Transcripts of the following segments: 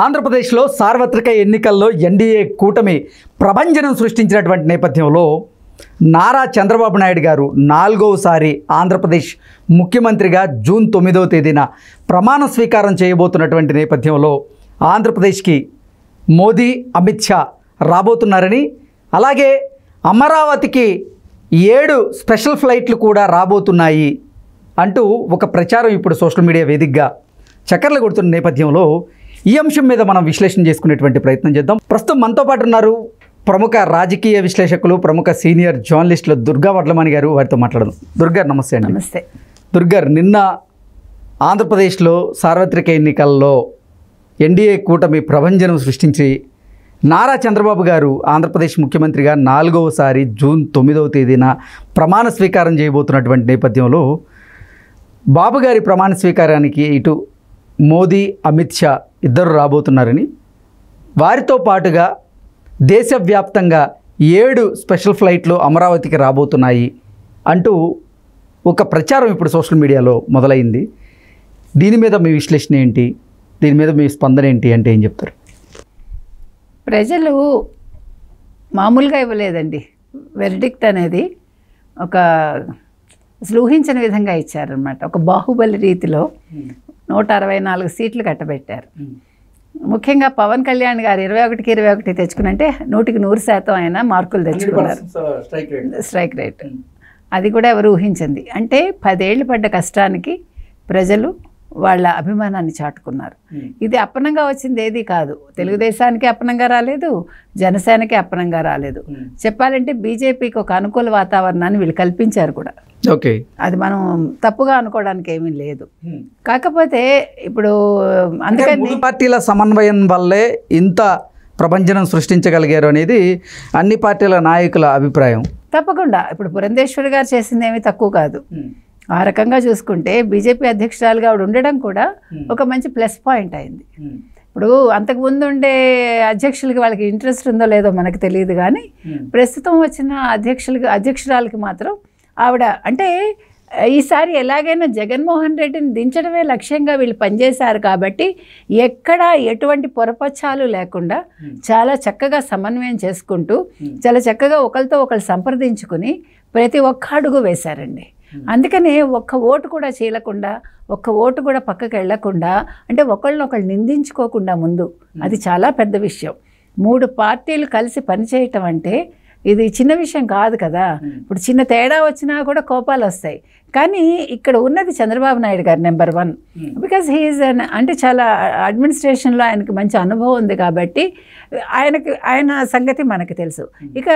ఆంధ్రప్రదేశ్లో సార్వత్రిక ఎన్నికల్లో ఎన్డీఏ కూటమి ప్రభంజనం సృష్టించినటువంటి నేపథ్యంలో నారా చంద్రబాబు నాయుడు గారు నాలుగవసారి ఆంధ్రప్రదేశ్ ముఖ్యమంత్రిగా జూన్ తొమ్మిదవ తేదీన ప్రమాణ స్వీకారం చేయబోతున్నటువంటి నేపథ్యంలో ఆంధ్రప్రదేశ్కి మోదీ అమిత్ షా రాబోతున్నారని అలాగే అమరావతికి ఏడు స్పెషల్ ఫ్లైట్లు కూడా రాబోతున్నాయి అంటూ ఒక ప్రచారం ఇప్పుడు సోషల్ మీడియా వేదికగా చక్కర్లు కొడుతున్న నేపథ్యంలో ఈ అంశం మీద మనం విశ్లేషణ చేసుకునేటువంటి ప్రయత్నం చేద్దాం ప్రస్తుతం మనతో పాటు ఉన్నారు ప్రముఖ రాజకీయ విశ్లేషకులు ప్రముఖ సీనియర్ జర్నలిస్టులు దుర్గా వడ్లమణి గారు వారితో మాట్లాడదాం దుర్గా నమస్తే అండి నమస్తే దుర్గారు నిన్న ఆంధ్రప్రదేశ్లో సార్వత్రిక ఎన్నికల్లో ఎన్డీఏ కూటమి ప్రభంజనం సృష్టించి నారా చంద్రబాబు గారు ఆంధ్రప్రదేశ్ ముఖ్యమంత్రిగా నాలుగవసారి జూన్ తొమ్మిదవ తేదీన ప్రమాణ స్వీకారం చేయబోతున్నటువంటి నేపథ్యంలో బాబు గారి ప్రమాణ స్వీకారానికి ఇటు మోదీ అమిత్ షా ఇద్దరు రాబోతున్నారని వారితో పాటుగా దేశవ్యాప్తంగా ఏడు స్పెషల్ ఫ్లైట్లు అమరావతికి రాబోతున్నాయి అంటూ ఒక ప్రచారం ఇప్పుడు సోషల్ మీడియాలో మొదలైంది దీని మీద మీ విశ్లేషణ ఏంటి దీని మీద మీ స్పందన ఏంటి అంటే ఏం చెప్తారు ప్రజలు మామూలుగా ఇవ్వలేదండి వెర్డిక్ట్ అనేది ఒక అసలు విధంగా ఇచ్చారనమాట ఒక బాహుబలి రీతిలో hmm. నూట అరవై నాలుగు సీట్లు కట్టబెట్టారు ముఖ్యంగా పవన్ కళ్యాణ్ గారు ఇరవై ఒకటికి ఇరవై ఒకటి తెచ్చుకున్నంటే నూటికి నూరు శాతం అయినా మార్కులు తెచ్చుకున్నారు స్ట్రైక్ రేట్ అది కూడా ఎవరు ఊహించింది అంటే పదేళ్ళు పడ్డ కష్టానికి ప్రజలు వాళ్ళ అభిమానాన్ని చాటుకున్నారు ఇది అప్పనంగా వచ్చింది ఏది కాదు తెలుగుదేశానికి అప్పనంగా రాలేదు జనసేనకి అప్పనంగా రాలేదు చెప్పాలంటే బీజేపీకి ఒక అనుకూల వాతావరణాన్ని వీళ్ళు కల్పించారు కూడా ఓకే అది మనం తప్పుగా అనుకోవడానికి ఏమీ లేదు కాకపోతే ఇప్పుడు అందుకని పార్టీల సమన్వయం వల్లే ఇంత ప్రపంచం సృష్టించగలిగారు అనేది అన్ని పార్టీల నాయకుల అభిప్రాయం తప్పకుండా ఇప్పుడు పురంధేశ్వరి గారు చేసింది ఏమీ తక్కువ కాదు ఆ రకంగా చూసుకుంటే బీజేపీ అధ్యక్షురాలుగా ఆవిడ ఉండడం కూడా ఒక మంచి ప్లస్ పాయింట్ అయింది ఇప్పుడు అంతకుముందు ఉండే అధ్యక్షులకి వాళ్ళకి ఇంట్రెస్ట్ ఉందో లేదో మనకు తెలియదు కానీ ప్రస్తుతం వచ్చిన అధ్యక్షులకి అధ్యక్షురాలకి మాత్రం ఆవిడ అంటే ఈసారి ఎలాగైనా జగన్మోహన్ రెడ్డిని దించడమే లక్ష్యంగా వీళ్ళు పనిచేశారు కాబట్టి ఎక్కడ ఎటువంటి పొరపచ్చాలు లేకుండా చాలా చక్కగా సమన్వయం చేసుకుంటూ చాలా చక్కగా ఒకరితో ఒకరు సంప్రదించుకుని ప్రతి ఒక్క అడుగు వేశారండి అందుకనే ఒక్క ఓటు కూడా చేయకుండా ఒక్క ఓటు కూడా పక్కకి వెళ్లకుండా అంటే ఒకళ్ళనొకళ్ళు నిందించుకోకుండా ముందు అది చాలా పెద్ద విషయం మూడు పార్టీలు కలిసి పనిచేయటం అంటే ఇది చిన్న విషయం కాదు కదా ఇప్పుడు చిన్న తేడా వచ్చినా కూడా కోపాలు వస్తాయి కానీ ఇక్కడ ఉన్నది చంద్రబాబు నాయుడు గారు నెంబర్ వన్ బికాజ్ హీఈస్ అన్ అంటే చాలా అడ్మినిస్ట్రేషన్లో ఆయనకి మంచి అనుభవం ఉంది కాబట్టి ఆయనకి ఆయన సంగతి మనకు తెలుసు ఇక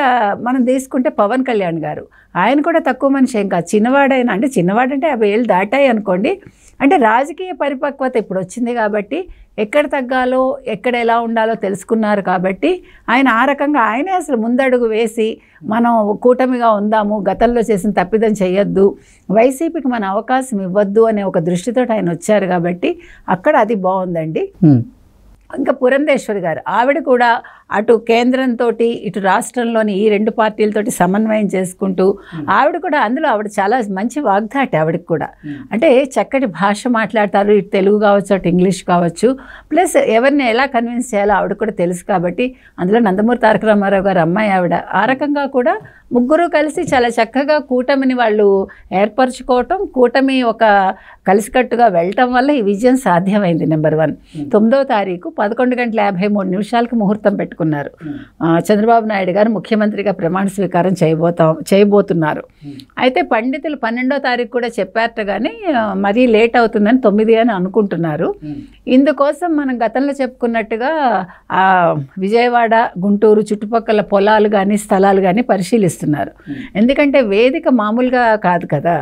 మనం తీసుకుంటే పవన్ కళ్యాణ్ గారు ఆయన కూడా తక్కువ మనిషి ఏం కాదు చిన్నవాడైనా అంటే చిన్నవాడంటే యాభై ఏళ్ళు దాటాయి అనుకోండి అంటే రాజకీయ పరిపక్వత ఇప్పుడు వచ్చింది కాబట్టి ఎక్కడ తగ్గాలో ఎక్కడ ఎలా ఉండాలో తెలుసుకున్నారు కాబట్టి ఆయన ఆ రకంగా ఆయనే అసలు ముందడుగు వేసి మనం కూటమిగా ఉందాము గతంలో చేసిన తప్పిదం చేయొద్దు వైసీపీకి మన అవకాశం ఇవ్వద్దు అనే ఒక దృష్టితో ఆయన వచ్చారు కాబట్టి అక్కడ అది బాగుందండి ఇంకా పురంధేశ్వరి గారు ఆవిడ కూడా అటు కేంద్రంతో ఇటు రాష్ట్రంలోని ఈ రెండు పార్టీలతో సమన్వయం చేసుకుంటూ ఆవిడ కూడా అందులో ఆవిడ చాలా మంచి వాగ్దాటి ఆవిడకి కూడా అంటే చక్కటి భాష మాట్లాడతారు ఇటు తెలుగు కావచ్చు అటు ఇంగ్లీష్ కావచ్చు ప్లస్ ఎవరిని ఎలా కన్విన్స్ చేయాలో ఆవిడ కూడా తెలుసు కాబట్టి అందులో నందమూరి తారక రామారావు గారు అమ్మాయి ఆవిడ ఆ రకంగా కూడా ముగ్గురు కలిసి చాలా చక్కగా కూటమిని వాళ్ళు ఏర్పరచుకోవటం కూటమి ఒక కలిసికట్టుగా వెళ్ళటం వల్ల ఈ విజయం సాధ్యమైంది నెంబర్ వన్ తొమ్మిదో తారీఖు పదకొండు గంటల యాభై మూడు నిమిషాలకు ముహూర్తం పెట్టుకు పెట్టుకున్నారు చంద్రబాబు నాయుడు గారు ముఖ్యమంత్రిగా ప్రమాణ స్వీకారం చేయబోతాం చేయబోతున్నారు అయితే పండితులు పన్నెండో తారీఖు కూడా చెప్పారట కానీ మరీ లేట్ అవుతుందని తొమ్మిది అని అనుకుంటున్నారు ఇందుకోసం మనం గతంలో చెప్పుకున్నట్టుగా విజయవాడ గుంటూరు చుట్టుపక్కల పొలాలు కానీ స్థలాలు కానీ పరిశీలిస్తున్నారు ఎందుకంటే వేదిక మామూలుగా కాదు కదా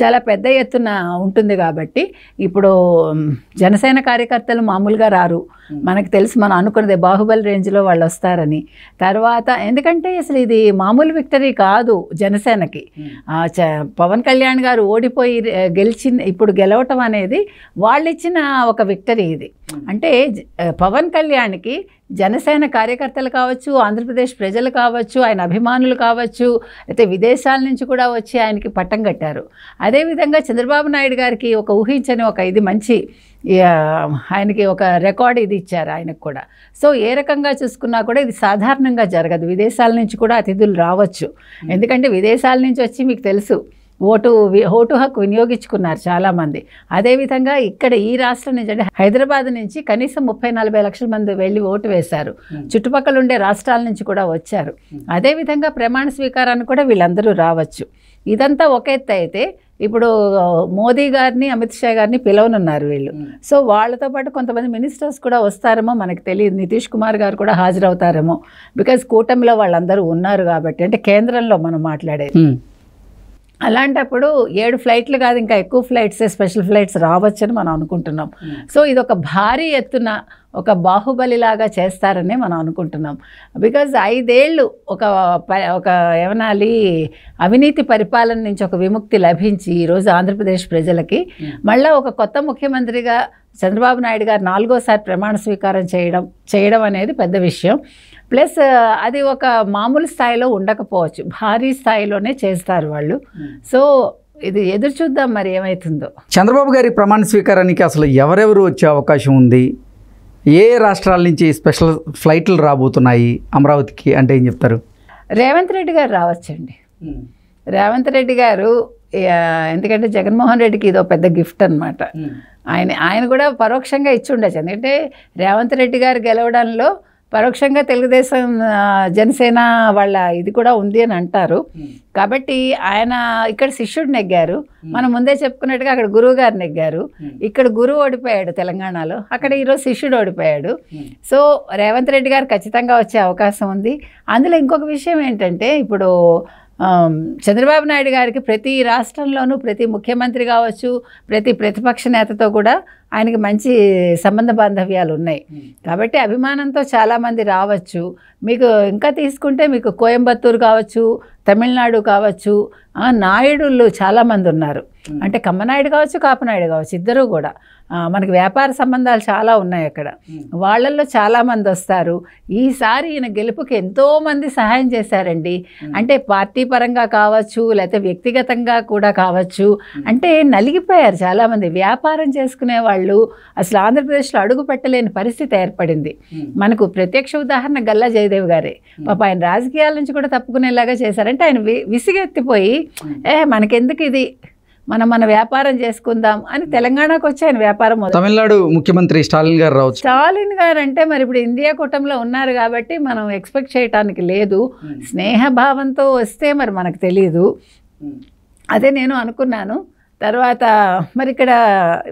చాలా పెద్ద ఎత్తున ఉంటుంది కాబట్టి ఇప్పుడు జనసేన కార్యకర్తలు మామూలుగా రారు మనకు తెలిసి మనం అనుకున్నదే బాహుబలి రేంజ్లో వాళ్ళు వస్తారని తర్వాత ఎందుకంటే అసలు ఇది మామూలు విక్టరీ కాదు జనసేనకి పవన్ కళ్యాణ్ గారు ఓడిపోయి గెలిచి ఇప్పుడు గెలవటం అనేది వాళ్ళు ఇచ్చిన ఒక విక్టరీ ఇది అంటే పవన్ కళ్యాణ్కి జనసేన కార్యకర్తలు కావచ్చు ఆంధ్రప్రదేశ్ ప్రజలు కావచ్చు ఆయన అభిమానులు కావచ్చు అయితే విదేశాల నుంచి కూడా వచ్చి ఆయనకి పట్టం కట్టారు అదేవిధంగా చంద్రబాబు నాయుడు గారికి ఒక ఊహించని ఒక ఇది మంచి ఆయనకి ఒక రికార్డు ఇది ఇచ్చారు ఆయనకు కూడా సో ఏ రకంగా చూసుకున్నా కూడా ఇది సాధారణంగా జరగదు విదేశాల నుంచి కూడా అతిథులు రావచ్చు ఎందుకంటే విదేశాల నుంచి వచ్చి మీకు తెలుసు ఓటు ఓటు హక్కు వినియోగించుకున్నారు చాలామంది అదేవిధంగా ఇక్కడ ఈ రాష్ట్రం నుంచి హైదరాబాద్ నుంచి కనీసం ముప్పై నలభై లక్షల మంది వెళ్ళి ఓటు వేశారు చుట్టుపక్కల ఉండే రాష్ట్రాల నుంచి కూడా వచ్చారు అదేవిధంగా ప్రమాణ స్వీకారాన్ని కూడా వీళ్ళందరూ రావచ్చు ఇదంతా ఒక ఎత్తు అయితే ఇప్పుడు మోదీ గారిని అమిత్ షా గారిని పిలవనున్నారు వీళ్ళు సో వాళ్ళతో పాటు కొంతమంది మినిస్టర్స్ కూడా వస్తారేమో మనకు తెలియదు నితీష్ కుమార్ గారు కూడా హాజరవుతారేమో బికాజ్ కూటమిలో వాళ్ళందరూ ఉన్నారు కాబట్టి అంటే కేంద్రంలో మనం మాట్లాడేది అలాంటప్పుడు ఏడు ఫ్లైట్లు కాదు ఇంకా ఎక్కువ ఫ్లైట్స్ స్పెషల్ ఫ్లైట్స్ రావచ్చని మనం అనుకుంటున్నాం hmm. సో ఇది ఒక భారీ ఎత్తున ఒక బాహుబలి లాగా చేస్తారని మనం అనుకుంటున్నాం బికాజ్ ఐదేళ్ళు ఒక ఒక ఏమనాలి అవినీతి పరిపాలన నుంచి ఒక విముక్తి లభించి ఈరోజు ఆంధ్రప్రదేశ్ ప్రజలకి hmm. మళ్ళీ ఒక కొత్త ముఖ్యమంత్రిగా చంద్రబాబు నాయుడు గారు నాలుగోసారి ప్రమాణ స్వీకారం చేయడం చేయడం అనేది పెద్ద విషయం ప్లస్ అది ఒక మామూలు స్థాయిలో ఉండకపోవచ్చు భారీ స్థాయిలోనే చేస్తారు వాళ్ళు hmm. సో ఇది ఎదురు చూద్దాం మరి ఏమవుతుందో చంద్రబాబు గారి ప్రమాణ స్వీకారానికి అసలు ఎవరెవరు వచ్చే అవకాశం ఉంది ఏ రాష్ట్రాల నుంచి స్పెషల్ ఫ్లైట్లు రాబోతున్నాయి అమరావతికి అంటే ఏం చెప్తారు రేవంత్ రెడ్డి గారు రావచ్చండి hmm. రేవంత్ రెడ్డి గారు ఎందుకంటే జగన్మోహన్ రెడ్డికి ఇదో పెద్ద గిఫ్ట్ అనమాట hmm. ఆయన ఆయన కూడా పరోక్షంగా ఇచ్చి ఉండొచ్చు ఎందుకంటే రేవంత్ రెడ్డి గారు గెలవడంలో పరోక్షంగా తెలుగుదేశం జనసేన వాళ్ళ ఇది కూడా ఉంది అని అంటారు కాబట్టి ఆయన ఇక్కడ శిష్యుడు నెగ్గారు మనం ముందే చెప్పుకున్నట్టుగా అక్కడ గురువు గారు నెగ్గారు ఇక్కడ గురువు ఓడిపోయాడు తెలంగాణలో అక్కడ ఈరోజు శిష్యుడు ఓడిపోయాడు సో రేవంత్ రెడ్డి గారు ఖచ్చితంగా వచ్చే అవకాశం ఉంది అందులో ఇంకొక విషయం ఏంటంటే ఇప్పుడు చంద్రబాబు నాయుడు గారికి ప్రతి రాష్ట్రంలోనూ ప్రతి ముఖ్యమంత్రి కావచ్చు ప్రతి ప్రతిపక్ష నేతతో కూడా ఆయనకి మంచి సంబంధ బాంధవ్యాలు ఉన్నాయి కాబట్టి అభిమానంతో చాలామంది రావచ్చు మీకు ఇంకా తీసుకుంటే మీకు కోయంబత్తూరు కావచ్చు తమిళనాడు కావచ్చు నాయుడులు చాలామంది ఉన్నారు అంటే కమ్మనాయుడు కావచ్చు కాపనాయుడు కావచ్చు ఇద్దరూ కూడా మనకి వ్యాపార సంబంధాలు చాలా ఉన్నాయి అక్కడ వాళ్ళల్లో చాలామంది వస్తారు ఈసారి ఈయన గెలుపుకి ఎంతోమంది సహాయం చేశారండి అంటే పార్టీ పరంగా కావచ్చు లేకపోతే వ్యక్తిగతంగా కూడా కావచ్చు అంటే నలిగిపోయారు చాలామంది వ్యాపారం చేసుకునే వాళ్ళు అసలు ఆంధ్రప్రదేశ్లో అడుగు పెట్టలేని పరిస్థితి ఏర్పడింది మనకు ప్రత్యక్ష ఉదాహరణ గల్లా జయదేవ్ గారే పాప ఆయన రాజకీయాల నుంచి కూడా తప్పుకునేలాగా చేశారు ఏంటంటే ఆయన విసిగెత్తిపోయి ఏ మనకెందుకు ఇది మనం మన వ్యాపారం చేసుకుందాం అని తెలంగాణకు వచ్చి ఆయన వ్యాపారం తమిళనాడు ముఖ్యమంత్రి స్టాలిన్ గారు రావచ్చు స్టాలిన్ గారు అంటే మరి ఇప్పుడు ఇండియా కూటమిలో ఉన్నారు కాబట్టి మనం ఎక్స్పెక్ట్ చేయటానికి లేదు స్నేహభావంతో వస్తే మరి మనకు తెలియదు అదే నేను అనుకున్నాను తర్వాత మరి ఇక్కడ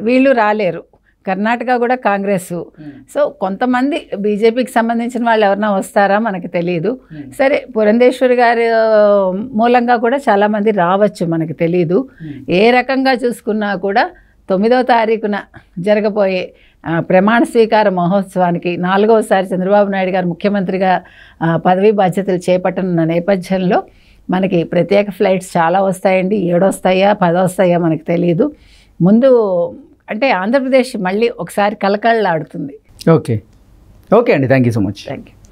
వీళ్ళు రాలేరు కర్ణాటక కూడా కాంగ్రెస్ hmm. సో కొంతమంది బీజేపీకి సంబంధించిన వాళ్ళు ఎవరన్నా వస్తారా మనకి తెలియదు hmm. సరే పురంధేశ్వరి గారి మూలంగా కూడా చాలామంది రావచ్చు మనకి తెలియదు hmm. ఏ రకంగా చూసుకున్నా కూడా తొమ్మిదో తారీఖున జరగబోయే ప్రమాణ స్వీకార మహోత్సవానికి నాలుగవసారి చంద్రబాబు నాయుడు గారు ముఖ్యమంత్రిగా పదవీ బాధ్యతలు చేపట్టనున్న నేపథ్యంలో మనకి ప్రత్యేక ఫ్లైట్స్ చాలా వస్తాయండి ఏడొస్తాయా పదొస్తాయా మనకు తెలియదు ముందు అంటే ఆంధ్రప్రదేశ్ మళ్ళీ ఒకసారి ఆడుతుంది ఓకే ఓకే అండి thank you so much thank you